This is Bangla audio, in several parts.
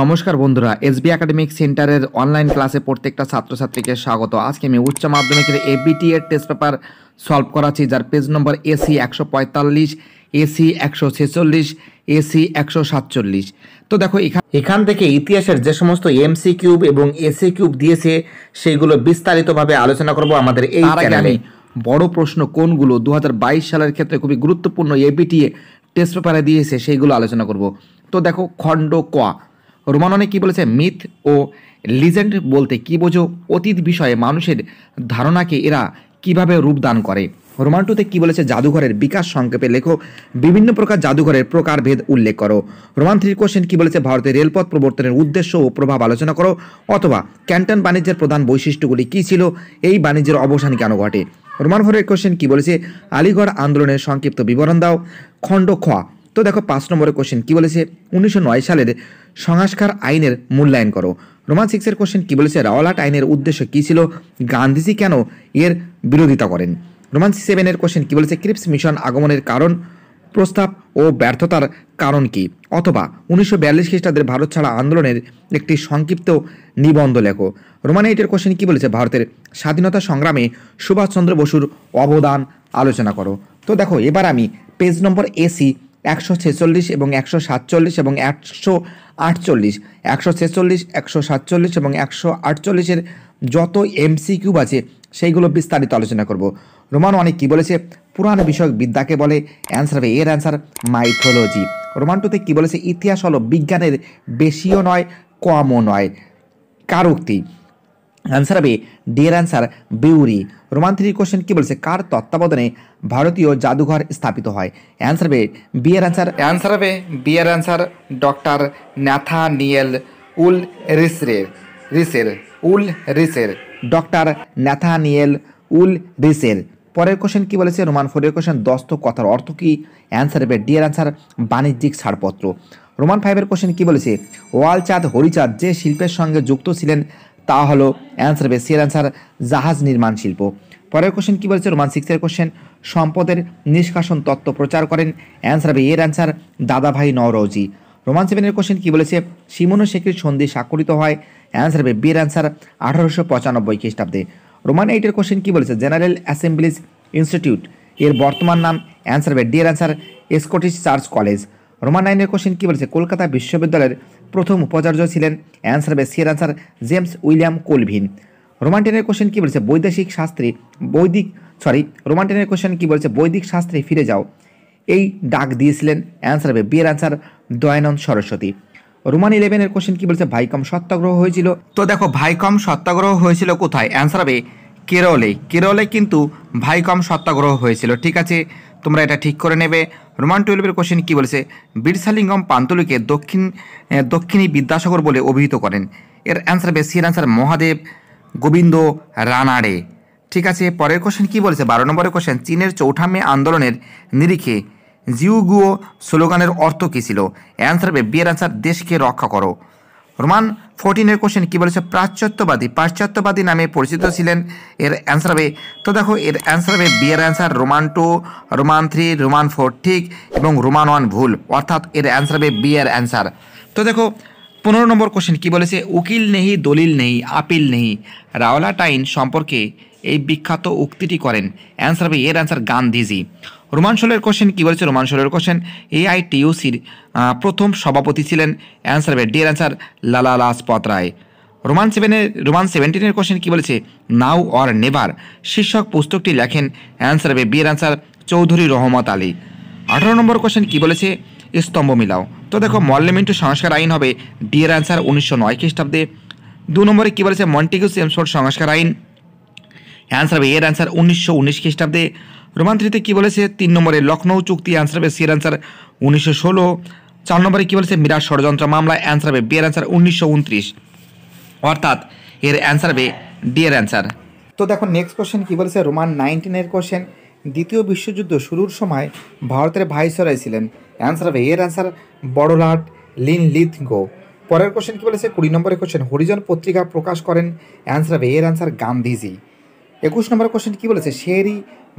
নমস্কার বন্ধুরা এসবি একাডেমিক সেন্টারের অনলাইন ক্লাসে প্রত্যেকটা ছাত্রছাত্রীকে স্বাগত আজকে আমি উচ্চ মাধ্যমিকের এবিটি এর টেস্ট পেপার সলভ করাচ্ছি যার পেজ নম্বর এসি একশো পঁয়তাল্লিশ এসি একশো ছেচল্লিশ এসি একশো সাতচল্লিশ তো দেখো এখান থেকে ইতিহাসের যে সমস্ত এমসি কিউব এবং এসি কিউব দিয়েছে সেগুলো বিস্তারিতভাবে আলোচনা করব আমাদের এই চ্যানেলে বড় প্রশ্ন কোনগুলো দু সালের ক্ষেত্রে খুবই গুরুত্বপূর্ণ এবিটিএ টেস্ট পেপারে দিয়েছে সেইগুলো আলোচনা করব তো দেখো খণ্ড ক রোমাননে কি বলেছে মিথ ও লিজেন্ড বলতে কি বোঝো অতীত বিষয়ে মানুষের ধারণাকে এরা কিভাবে রূপদান করে রোমান টুতে কী বলেছে জাদুঘরের বিকাশ সংক্ষেপে লেখো বিভিন্ন প্রকার জাদুঘরের প্রকারভেদ উল্লেখ করো রোমান থ্রি কোশ্চেন কী বলেছে ভারতের রেলপথ প্রবর্তনের উদ্দেশ্য ও প্রভাব আলোচনা করো অথবা ক্যান্টন বাণিজ্যের প্রধান বৈশিষ্ট্যগুলি কী ছিল এই বাণিজ্যের অবসান কেন ঘটে রোমান ফোরের কোশ্চেন কী বলেছে আলিগড় আন্দোলনের সংক্ষিপ্ত বিবরণ দাও খণ্ড খোয়া তো দেখো পাঁচ নম্বরের কোশ্চেন কী বলেছে উনিশশো সালের সংস্কার আইনের মূল্যায়ন করো রোমান সিক্সের কোশ্চেন কী বলেছে রাওয়ালাট আইনের উদ্দেশ্য কী ছিল গান্ধীজি কেন এর বিরোধিতা করেন রোমান সেভেনের কোশ্চেন কী বলেছে ক্রিপস মিশন আগমনের কারণ প্রস্তাব ও ব্যর্থতার কারণ কি অথবা উনিশশো বিয়াল্লিশ খ্রিস্টাব্দের ভারত ছাড়া আন্দোলনের একটি সংক্ষিপ্ত নিবন্ধ লেখো রোমান এইটের কোশ্চেন কী বলেছে ভারতের স্বাধীনতা সংগ্রামে সুভাষচন্দ্র বসুর অবদান আলোচনা করো তো দেখো এবার আমি পেজ নম্বর এসি একশো ছেচল্লিশ এবং একশো সাতচল্লিশ এবং একশো আটচল্লিশ একশো ছেচল্লিশ একশো সাতচল্লিশ এবং একশো আটচল্লিশের যত এমসিকিউব আছে সেইগুলো বিস্তারিত আলোচনা করব রোমান অনেক কি বলেছে পুরাণ বিষয়ক বিদ্যাকে বলে অ্যান্সার হবে এর অ্যান্সার মাইথোলজি রোমান টুতে কী বলেছে ইতিহাস হলো বিজ্ঞানের বেশিও নয় কমও নয় কারোক্তি অ্যান্সার হবে ডিয়ার এর অ্যান্সার বিউরি রোমান কোশ্চেন কি বলছে কার তত্ত্বাবধানে ভারতীয় জাদুঘর স্থাপিত হয় অ্যান্সার হবে বি অ্যান্সার অ্যান্সার হবে বি অ্যান্সার ডক্টর ন্যাথানিয়েল উল রিসরের রিসের উল রিসের ডক্টর ন্যাথানিয়েল উল রিসের পরের কোশ্চেন কি বলেছে রোমান ফোরের কোশ্চেন দস্ত কথার অর্থ কি অ্যান্সার হবে ডি অ্যান্সার বাণিজ্যিক ছাড়পত্র রোমান ফাইভের কোশ্চেন কি বলেছে ওয়ালচাঁদ হরিচাঁদ যে শিল্পের সঙ্গে যুক্ত ছিলেন তা হলো অ্যান্সার বে সিয়ার অ্যান্সার জাহাজ নির্মাণ শিল্প পরের কোশ্চেন কী বলেছে রোমান সিক্সের কোশ্চেন সম্পদের নিষ্কাশন তত্ত্ব প্রচার করেন অ্যান্সার বে এর অ্যান্সার দাদাভাই নওরৌজি রোমান সেভেনের কোশ্চেন কী বলেছে সিমন শেখের সন্ধি স্বাক্ষরিত হয় অ্যান্সার বে বিয়ের অ্যান্সার আঠারোশো পঁচানব্বই খ্রিস্টাব্দে রোমান এইটের কোশ্চেন কী বলেছে জেনারেল অ্যাসেম্বলিজ ইনস্টিটিউট এর বর্তমান নাম অ্যান্সার হবে ডিয়ার answer Scottish Church College roman নাইনের কোশ্চেন কী বলেছে কলকাতা বিশ্ববিদ্যালয়ের প্রথম উপাচার্য ছিলেন অ্যান্সার বেসিয়ার অ্যান্সার জেমস উইলিয়াম কোলভিন রোমান্টিনের কোশ্চেন কী বলছে বৈদেশিক শাস্ত্রে বৈদিক সরি রোমান্টিনের কোশ্চেন কী বলছে বৈদিক শাস্ত্রে ফিরে যাও এই ডাক দিয়েছিলেন অ্যান্সার হবে বিয়ের অ্যান্সার দয়ানন্দ সরস্বতী রোমান ইলেভেনের কোশ্চেন কী বলছে ভাইকম সত্যাগ্রহ হয়েছিল তো দেখো ভাইকম সত্যাগ্রহ হয়েছিল কোথায় অ্যান্সার হবে কেরলে কেরলে কিন্তু ভাইকম সত্যাগ্রহ হয়েছিল ঠিক আছে তোমরা এটা ঠিক করে নেবে রোমান টুয়েলভের কোশ্চেন কী বলেছে বীরসালিঙ্গম পান্তলুকে দক্ষিণ দক্ষিণী বিদ্যাসাগর বলে অভিহিত করেন এর অ্যান্সার হবে সির অ্যান্সার মহাদেব গোবিন্দ রানাড়ে ঠিক আছে পরের কোশ্চেন কী বলেছে বারো নম্বরের কোশ্চেন চীনের চৌঠা মে আন্দোলনের নিরিখে জিউগুও স্লোগানের অর্থ কী ছিল অ্যান্সার হবে বিয়ের অ্যান্সার দেশকে রক্ষা করো রোমান ফোরটিনের কোশ্চেন কী বলেছে প্রাচ্যত্যবাদী পাশ্চাত্যবাদী নামে পরিচিত ছিলেন এর অ্যান্সার হবে তো দেখো এর অ্যান্সার হবে বিয়ের answer roman two roman three roman four ঠিক এবং রোমান ওয়ান ভুল অর্থাৎ এর অ্যান্সার হবে বিয়ের অ্যান্সার তো দেখো পনেরো নম্বর কোশ্চেন কি বলেছে উকিল নেহি দলিল নেহি আপিল নেহি রাওলাটাইন সম্পর্কে এই বিখ্যাত উক্তিটি করেন অ্যান্সার হবে এর অ্যান্সার গান্ধীজি রোমাঞ্চলের কোশ্চেন কী বলেছে রোমাঞ্চলের কোশ্চেন এআইটিউসির প্রথম সভাপতি ছিলেন অ্যান্সার হবে ডি এর অ্যান্সার লালা লাজপত রায় রোমান সেভেনের রোমান সেভেন্টিনের কোশ্চেন কী বলেছে নাও অর নেভার শীর্ষক পুস্তকটি লেখেন অ্যান্সার হবে বি এর অ্যান্সার চৌধুরী রহমত আলী আঠারো নম্বর কোশ্চেন কী বলেছে স্তম্ভ মিলাও তো দেখো মল্লিমেন্টু সংস্কার আইন হবে ডিয়ের অ্যান্সার উনিশশো নয় খ্রিস্টাব্দে দু নম্বরে কী বলেছে মন্টিকিউ সেমসোর্ড সংস্কার আইন অ্যান্সার হবে এর অ্যান্সার উনিশশো উনিশ খ্রিস্টাব্দে রোমান্ত্রিতে কী বলেছে তিন নম্বরে লখনৌ চুক্তি অ্যান্সার হবে সি অ্যান্সার উনিশশো ষোলো চার নম্বরে কী বলেছে মিরাজ ষড়যন্ত্র মামলায় অ্যান্সার হবে বিয়ের অ্যান্সার উনিশশো উনত্রিশ অর্থাৎ এর অ্যান্সার হবে ডি অ্যান্সার তো দেখো নেক্সট কোশ্চেন কী বলেছে রোমান নাইনটিনের কোশ্চেন দ্বিতীয় বিশ্বযুদ্ধ শুরুর সময় ভারতের ভাইসরাই ছিলেন অ্যান্সার হবে এর অ্যান্সার বড়লাট লিন লিথগো পরের কোশ্চেন কী বলেছে কুড়ি নম্বরের কোশ্চেন হরিজন পত্রিকা প্রকাশ করেন অ্যান্সার হবে এর অ্যান্সার গান্ধীজি একুশ নম্বর কোশ্চেন কী বলেছে শেরি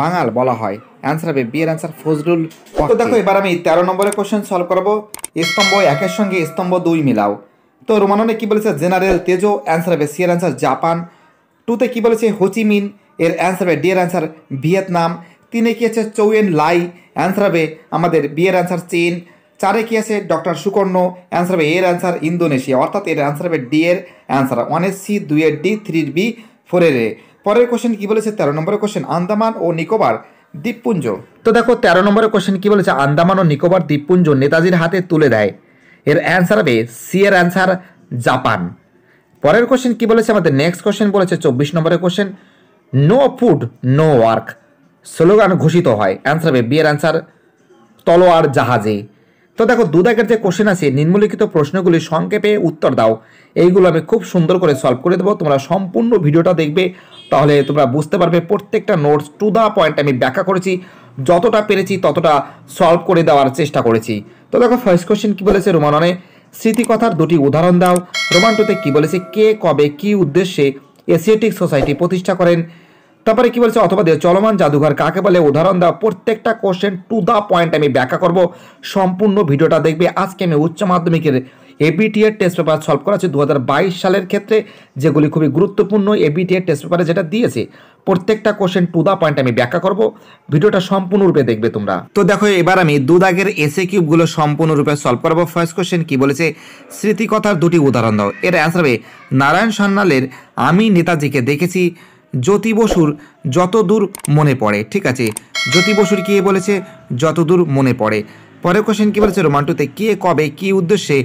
বাঙাল বলা হয় অ্যান্সার হবে বিয়ের অ্যান্সার ফজলুল তো দেখো এবার আমি তেরো নম্বরের কোশ্চেন সলভ করবো স্তম্ভ একের সঙ্গে স্তম্ভ দুই মিলাও তো রোমাননে কী বলেছে জেনারেল তেজো অ্যান্সার হবে সিয়ার অ্যান্সার জাপান টুতে কী বলেছে হোচিমিন এর অ্যান্সার হবে ডিয়ার অ্যান্সার ভিয়েতনাম তিনে কি আছে চৌয়েন লাই অ্যান্সার হবে আমাদের বিয়ের অ্যান্সার চীন চারে কি আছে ডক্টর সুকর্ণ অ্যান্সার হবে এর অ্যান্সার ইন্দোনেশিয়া অর্থাৎ এর অ্যান্সার হবে ডি এর অ্যান্সার এর সি এর ডি থ্রির বি ফোরের এ পরের কোশ্চেন কী বলেছে তেরো নম্বরের কোশ্চেন আন্দামান ও নিকোবর দ্বীপপুঞ্জ তো দেখো তেরো নম্বরের কোশ্চেন কী বলেছে আন্দামান ও নিকোবার দ্বীপপুঞ্জ নেতাজির হাতে তুলে দেয় এর অ্যান্সার হবে সি এর অ্যান্সার জাপান পরের কোশ্চেন কী বলেছে আমাদের নেক্সট কোশ্চেন বলেছে চব্বিশ নম্বরের question no food no work slogan ঘোষিত হয় অ্যান্সার হবে বিয়ের অ্যান্সার তলোয়ার জাহাজে তো দেখো দুদাকের যে কোশ্চেন আছে নিম্নলিখিত প্রশ্নগুলি সংক্ষেপে উত্তর দাও এইগুলো আমি খুব সুন্দর করে সলভ করে দেবো তোমরা সম্পূর্ণ ভিডিওটা দেখবে তাহলে তোমরা বুঝতে পারবে প্রত্যেকটা নোটস টু দ্য পয়েন্ট আমি ব্যাখ্যা করেছি যতটা পেরেছি ততটা সলভ করে দেওয়ার চেষ্টা করেছি তো দেখো ফার্স্ট কোশ্চেন কী বলেছে রোমান স্মৃতিকথার দুটি উদাহরণ দাও রোমান্টোতে কী বলেছে কে কবে কি উদ্দেশ্যে এশিয়াটিক সোসাইটি প্রতিষ্ঠা করেন তারপরে কি বলছে অথবা চলমান জাদুঘর কাকে বলে উদাহরণ দেওয়া প্রত্যেকটা কোশ্চেন টু দ্য পয়েন্ট আমি ব্যাখ্যা করব সম্পূর্ণ ভিডিওটা দেখবে আজকে আমি উচ্চ মাধ্যমিকের এবিটিএর টেস্ট পেপার সলভ করা আছে দু সালের ক্ষেত্রে যেগুলি খুবই গুরুত্বপূর্ণ এবিটিএর টেস্ট পেপারে যেটা দিয়েছে প্রত্যেকটা কোশ্চেন টু দ্য পয়েন্ট আমি ব্যাখ্যা করব ভিডিওটা সম্পূর্ণরূপে দেখবে তোমরা তো দেখো এবার আমি দুদাগের এসে কিউবগুলো সম্পূর্ণরূপে সলভ করবো ফার্স্ট কোশ্চেন কি বলেছে স্মৃতিকথার দুটি উদাহরণ দাও এর অ্যান্সার হবে নারায়ণ সান্যালের আমি নেতাজিকে দেখেছি জ্যোতি বসুর যতদূর মনে পড়ে ঠিক আছে জ্যোতি বসুর কে বলেছে যতদূর মনে পড়ে পরের কোশ্চেন কী বলেছে রোমান্টুতে কে কবে কি উদ্দেশ্যে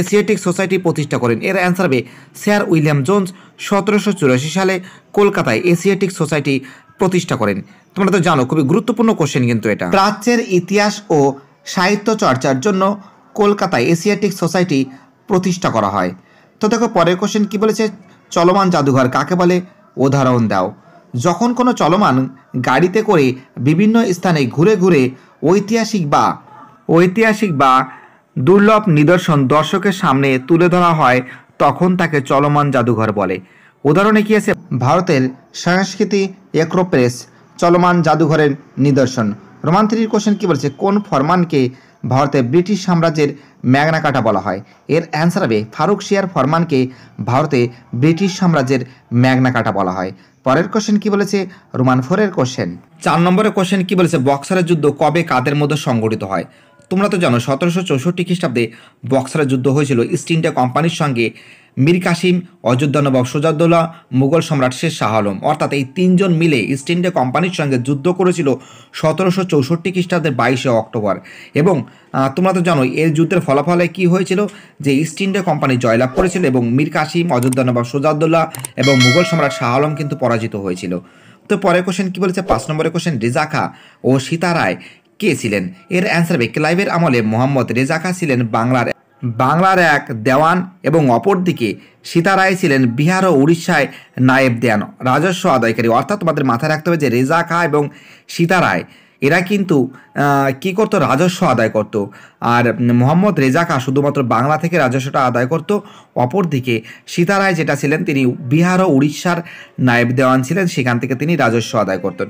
এশিয়াটিক সোসাইটি প্রতিষ্ঠা করেন এর অ্যান্সার হবে স্যার উইলিয়াম জোন্স সতেরোশো চুরাশি সালে কলকাতায় এশিয়াটিক সোসাইটি প্রতিষ্ঠা করেন তোমরা তো জানো খুবই গুরুত্বপূর্ণ কোশ্চেন কিন্তু এটা প্রাচ্যের ইতিহাস ও সাহিত্য চর্চার জন্য কলকাতায় এশিয়াটিক সোসাইটি প্রতিষ্ঠা করা হয় তো দেখো পরের কোশ্চেন কী বলেছে চলমান জাদুঘর কাকে বলে উদাহরণ দাও যখন কোনো চলমান গাড়িতে করে বিভিন্ন স্থানে ঘুরে ঘুরে ঐতিহাসিক বা ঐতিহাসিক বা দুর্লভ নিদর্শন দর্শকের সামনে তুলে ধরা হয় তখন তাকে চলমান জাদুঘর বলে উদাহরণে কি আছে ভারতের সংস্কৃতি একরোপ্রেস চলমান জাদুঘরের নিদর্শন রোমান থ্রির কোশ্চেন কী বলছে কোন ফরমানকে ভারতে ব্রিটিশ সাম্রাজ্যের ম্যাগনাকাটা বলা হয় এর অ্যান্সার হবে ফারুক শিয়ার ফরমানকে ভারতে ব্রিটিশ সাম্রাজ্যের ম্যাগনাকাটা বলা হয় পরের কোশ্চেন কী বলেছে রোমান ফোরের কোশ্চেন চার নম্বরের কোশ্চেন কি বলেছে বক্সারের যুদ্ধ কবে কাদের মধ্যে সংগঠিত হয় তোমরা তো জানো সতেরোশো চৌষট্টি খ্রিস্টাব্দে বক্সারের যুদ্ধ হয়েছিল ইস্ট ইন্ডিয়া কোম্পানির সঙ্গে মীর কাসিম অযোধ্যা নবাব সোজাউদ্দৌলা মুঘল সম্রাট শেষ শাহ আলম অর্থাৎ এই তিনজন মিলে ইস্ট ইন্ডিয়া কোম্পানির সঙ্গে যুদ্ধ করেছিল সতেরোশো চৌষট্টি খ্রিস্টাব্দের বাইশে অক্টোবর এবং তোমরা তো জানো এর যুদ্ধের ফলাফলে কি হয়েছিল যে ইস্ট ইন্ডিয়া কোম্পানি জয়লাভ করেছিল এবং মীর কাসিম অযোধ্যা নবাব সোজাউদ্দৌলা এবং মুঘল সম্রাট শাহ আলম কিন্তু পরাজিত হয়েছিল তো পরের কোশ্চেন কী বলেছে পাঁচ নম্বরের কোশ্চেন রেজা খা ও সীতারায় কে ছিলেন এর অ্যান্সার হবে ক্লাইভের আমলে মোহাম্মদ রেজা খা ছিলেন বাংলার বাংলার এক দেওয়ান এবং অপরদিকে সীতারায় ছিলেন বিহার ও উড়িষ্যায় নায়েব দেওয়ান রাজস্ব আদায়কারী অর্থাৎ তোমাদের মাথায় রাখতে হবে যে রেজা খা এবং সীতারায় এরা কিন্তু কি করত রাজস্ব আদায় করত আর মোহাম্মদ রেজা খা শুধুমাত্র বাংলা থেকে রাজস্বটা আদায় করত অপরদিকে সীতারায় যেটা ছিলেন তিনি বিহার ও উড়িষ্যার নায়েব দেওয়ান ছিলেন সেখান থেকে তিনি রাজস্ব আদায় করতেন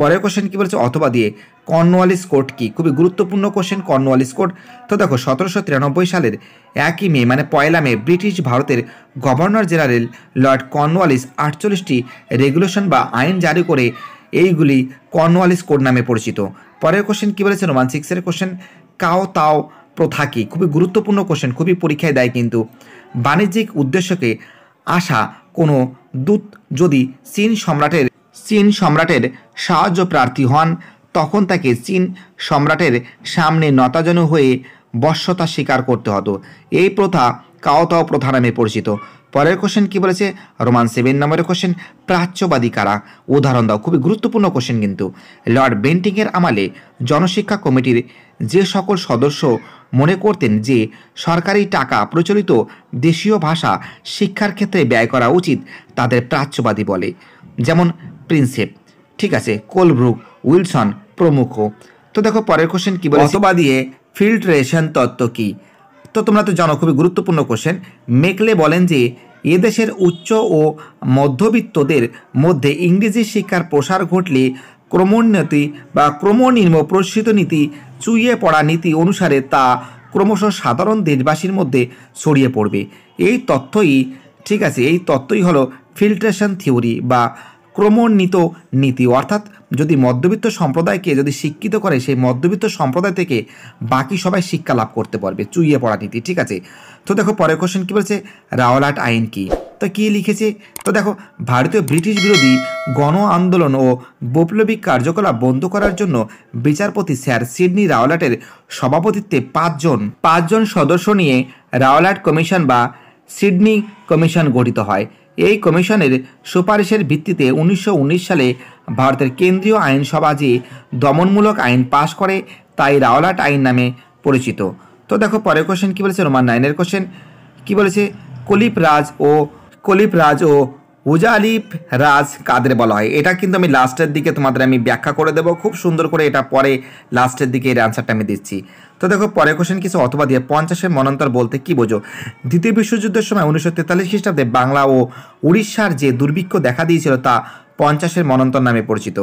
পরের কোশ্চেন কী বলছে অথবা দিয়ে কর্নওয়ালিস কোর্ট কি খুবই গুরুত্বপূর্ণ কোশ্চেন কর্নওয়ালিস কোর্ট তো দেখো সতেরোশো তিরানব্বই সালের একই মে মানে পয়লা মে ব্রিটিশ ভারতের গভর্নর জেনারেল লর্ড কর্নওয়ালিস আটচল্লিশটি রেগুলেশন বা আইন জারি করে এইগুলি কর্নওয়ালিস কোড নামে পরিচিত পরের কোশ্চেন কী বলেছে রোমান সিক্সের কোশ্চেন কাও তাও প্রথা কি খুবই গুরুত্বপূর্ণ কোশ্চেন খুবই পরীক্ষায় দেয় কিন্তু বাণিজ্যিক উদ্দেশ্যকে আসা কোনো দূত যদি চীন সম্রাটের চীন সম্রাটের সাহায্য প্রার্থী হন তখন তাকে চীন সম্রাটের সামনে নতাজনু হয়ে বর্ষতা স্বীকার করতে হতো এই প্রথা কাওতাও প্রথা নামে পরিচিত পরের কোশ্চেন কি বলেছে রোমান সেভেন নম্বরের কোশ্চেন প্রাচ্যবাদী কারা উদাহরণ দাও খুবই গুরুত্বপূর্ণ কোশ্চেন কিন্তু লর্ড বেন্টিংয়ের আমালে জনশিক্ষা কমিটির যে সকল সদস্য মনে করতেন যে সরকারি টাকা প্রচলিত দেশীয় ভাষা শিক্ষার ক্ষেত্রে ব্যয় করা উচিত তাদের প্রাচ্যবাদী বলে যেমন প্রিন্সেপ ঠিক আছে কোলব্রুক উইলসন প্রমুখ তো দেখো পরের কোশ্চেন কি বলে অথবা দিয়ে ফিল্ট্রেশন তত্ত্ব কি তো তোমরা তো জানো খুবই গুরুত্বপূর্ণ কোশ্চেন মেকলে বলেন যে এদেশের উচ্চ ও মধ্যবিত্তদের মধ্যে ইংরেজি শিক্ষার প্রসার ঘটলে ক্রমোন্নতি বা ক্রমনির্ম প্রসৃত নীতি চুইয়ে পড়া নীতি অনুসারে তা ক্রমশ সাধারণ দেশবাসীর মধ্যে ছড়িয়ে পড়বে এই তথ্যই ঠিক আছে এই তত্ত্বই হলো ফিল্ট্রেশন থিওরি বা ক্রমোন্নীত নীতি অর্থাৎ যদি মধ্যবিত্ত সম্প্রদায়কে যদি শিক্ষিত করে সেই মধ্যবিত্ত সম্প্রদায় থেকে বাকি সবাই শিক্ষা লাভ করতে পারবে চুইয়ে পড়া নীতি ঠিক আছে তো দেখো পরের কোশ্চেন কী বলছে রাওলাট আইন কি তো কী লিখেছে তো দেখো ভারতীয় ব্রিটিশ বিরোধী গণ আন্দোলন ও বৈপ্লবিক কার্যকলাপ বন্ধ করার জন্য বিচারপতি স্যার সিডনি রাওলাটের সভাপতিত্বে পাঁচজন পাঁচজন সদস্য নিয়ে রাওলাট কমিশন বা সিডনি কমিশন গঠিত হয় এই কমিশনের সুপারিশের ভিত্তিতে উনিশশো সালে ভারতের কেন্দ্রীয় আইনসভা যে দমনমূলক আইন পাশ করে তাই রাওলাট আইন নামে পরিচিত তো দেখো পরের কোশ্চেন কী বলেছে রোমান নাইনের কোশ্চেন কী বলেছে কলিপ রাজ ও কলিপ রাজ ও উজালিফ রাজ কাদের বলা হয় এটা কিন্তু আমি লাস্টের দিকে তোমাদের আমি ব্যাখ্যা করে দেবো খুব সুন্দর করে এটা পরে লাস্টের দিকে এর অ্যান্সারটা আমি দিচ্ছি তো দেখো পরে কোশ্চেন কিছু অথবা দিয়ে পঞ্চাশের মনন্তর বলতে কি বোঝো দ্বিতীয় বিশ্বযুদ্ধের সময় উনিশশো তেতাল্লিশ খ্রিস্টাব্দে বাংলা ও উড়িষ্যার যে দুর্ভিক্ষ দেখা দিয়েছিল তা পঞ্চাশের মনন্তর নামে পরিচিত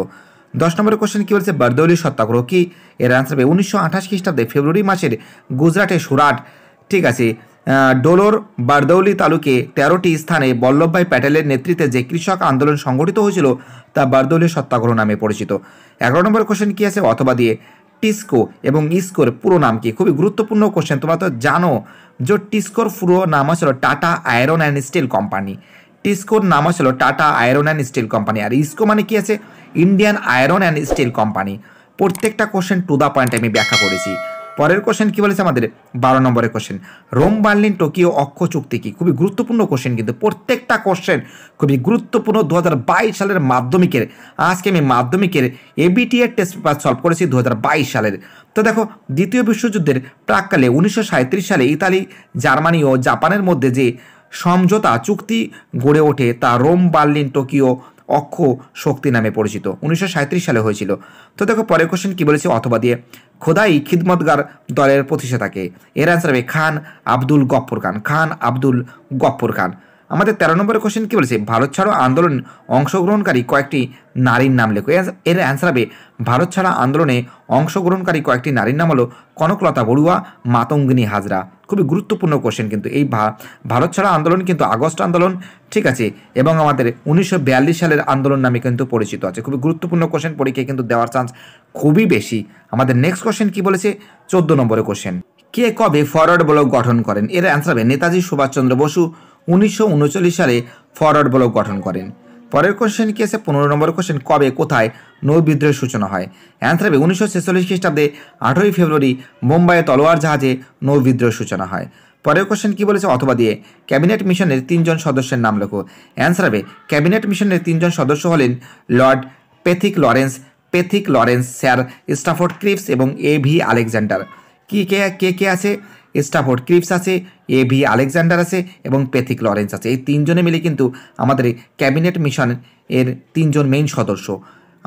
দশ নম্বরের কোশ্চেন কী বলছে বারদৌলি সত্যাগ্রহ কি এর অ্যান্সার হবে উনিশশো আঠাশ খ্রিস্টাব্দে ফেব্রুয়ারি মাসের গুজরাটে সুরাট ঠিক আছে ডোলোর বারদৌলি তালুকে তেরোটি স্থানে বল্লভভাই প্যাটেলের নেতৃত্বে যে কৃষক আন্দোলন সংগঠিত হয়েছিল তা বারদৌলি সত্যাগ্রহ নামে পরিচিত এগারো নম্বর কোশ্চেন কী আছে অথবা দিয়ে টিস্কো এবং ইস্কোর পুরো নাম কি খুবই গুরুত্বপূর্ণ কোশ্চেন তোমরা তো জানো যে টিস্কোর পুরো নাম হলো Tata iron and steel company টিস্কোর নাম হলো Tata iron and steel company আর ইস্কো মানে কি আছে Indian iron and steel company প্রত্যেকটা কোশ্চেন টু দ্য পয়েন্ট আমি ব্যাখ্যা করেছি পরের কোশ্চেন কী বলেছে আমাদের বারো নম্বরের কোশ্চেন রোম বার্লিন টোকিও অক্ষ চুক্তি কি খুবই গুরুত্বপূর্ণ কোশ্চেন কিন্তু প্রত্যেকটা কোশ্চেন খুবই গুরুত্বপূর্ণ দু সালের মাধ্যমিকের আজকে আমি মাধ্যমিকের এবিটিএর টেস্ট পেপার সলভ করেছি দু সালের তো দেখো দ্বিতীয় বিশ্বযুদ্ধের প্রাককালে উনিশশো সালে ইতালি জার্মানি ও জাপানের মধ্যে যে সমঝোতা চুক্তি গড়ে ওঠে তা রোম বার্লিন টোকিও অক্ষ শক্তি নামে পরিচিত উনিশশো সালে হয়েছিল তো দেখো পরের কোশ্চেন কী বলেছে অথবা দিয়ে খোদাই খিদমতগার দলের প্রতিষ্ঠাতাকে এর আনসার হবে খান আব্দুল গফ্ফর খান খান আব্দুল গফ্ফর খান আমাদের তেরো নম্বরের কোশ্চেন কী বলেছে ভারত ছাড়ো আন্দোলন অংশগ্রহণকারী কয়েকটি নারীর নাম লেখো এর অ্যান্সার হবে ভারত ছাড়া আন্দোলনে অংশগ্রহণকারী কয়েকটি নারীর নাম হলো কনকলতা বড়ুয়া মাতঙ্গিনী হাজরা খুবই গুরুত্বপূর্ণ কোশ্চেন কিন্তু এই ভারত ছাড়া আন্দোলন কিন্তু আগস্ট আন্দোলন ঠিক আছে এবং আমাদের উনিশশো সালের আন্দোলন নামে কিন্তু পরিচিত আছে খুবই গুরুত্বপূর্ণ কোশ্চেন পরীক্ষায় কিন্তু দেওয়ার চান্স খুবই বেশি আমাদের নেক্সট কোশ্চেন কি বলেছে চোদ্দ নম্বরে কোশ্চেন কে কবে ফরওয়ার্ড ব্লক গঠন করেন এর অ্যান্সার হবে নেতাজি সুভাষচন্দ্র বসু উনিশশো সালে ফরওয়ার্ড ব্লক গঠন করেন পরের কোশ্চেন কি আছে পনেরো নম্বর কোশ্চেন কবে কোথায় নৌ বিদ্রোহের সূচনা হয় অ্যান্সার হবে উনিশশো ছেচল্লিশ খ্রিস্টাব্দে আঠেরোই ফেব্রুয়ারি মুম্বাইয়ে তলোয়ার জাহাজে নৌ বিদ্রোহের সূচনা হয় পরের কোয়েশ্চেন কী বলেছে অথবা দিয়ে ক্যাবিনেট মিশনের তিনজন সদস্যের নাম লেখো অ্যান্সার হবে ক্যাবিনেট মিশনের তিনজন সদস্য হলেন lord Pethick Lawrence Pethick Lawrence sir Stafford Cripps এবং এ ভি আলেকজান্ডার কী কে কে কে আছে স্টাফোর্ড ক্রিপস আছে এ ভি আলেকজান্ডার আছে এবং পেথিক লরেন্স আছে এই তিনজনে মিলে কিন্তু আমাদের ক্যাবিনেট মিশন এর তিনজন মেইন সদস্য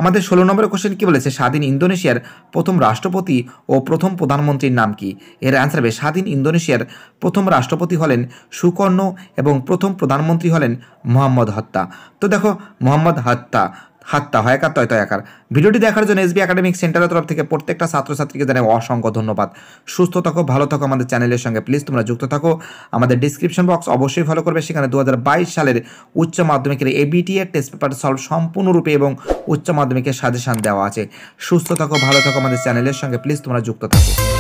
আমাদের ষোলো নম্বর কোশ্চেন কী বলেছে স্বাধীন ইন্দোনেশিয়ার প্রথম রাষ্ট্রপতি ও প্রথম প্রধানমন্ত্রীর নাম কি এর অ্যান্সার হবে স্বাধীন ইন্দোনেশিয়ার প্রথম রাষ্ট্রপতি হলেন সুকর্ণ এবং প্রথম প্রধানমন্ত্রী হলেন মোহাম্মদ হত্যা তো দেখো মোহাম্মদ হত্যা হাত্তা হয়কার তয় একার ভিডিওটি দেখার জন্য এসবি একাডেমিক সেন্টারের তরফ থেকে প্রত্যেকটা ছাত্রছাত্রীকে জানাই অসংখ্য ধন্যবাদ সুস্থ থাকো ভালো থাকো আমাদের চ্যানেলের সঙ্গে প্লিজ তোমরা যুক্ত থাকো আমাদের ডিসক্রিপশন বক্স অবশ্যই ফলো করবে সেখানে দু সালের উচ্চ মাধ্যমিকের এবিটিএর টেস্ট পেপার সলভ সম্পূর্ণরূপে এবং উচ্চ মাধ্যমিকের সাজেশান দেওয়া আছে সুস্থ থাকো ভালো থাকো আমাদের চ্যানেলের সঙ্গে প্লিজ তোমরা যুক্ত থাকো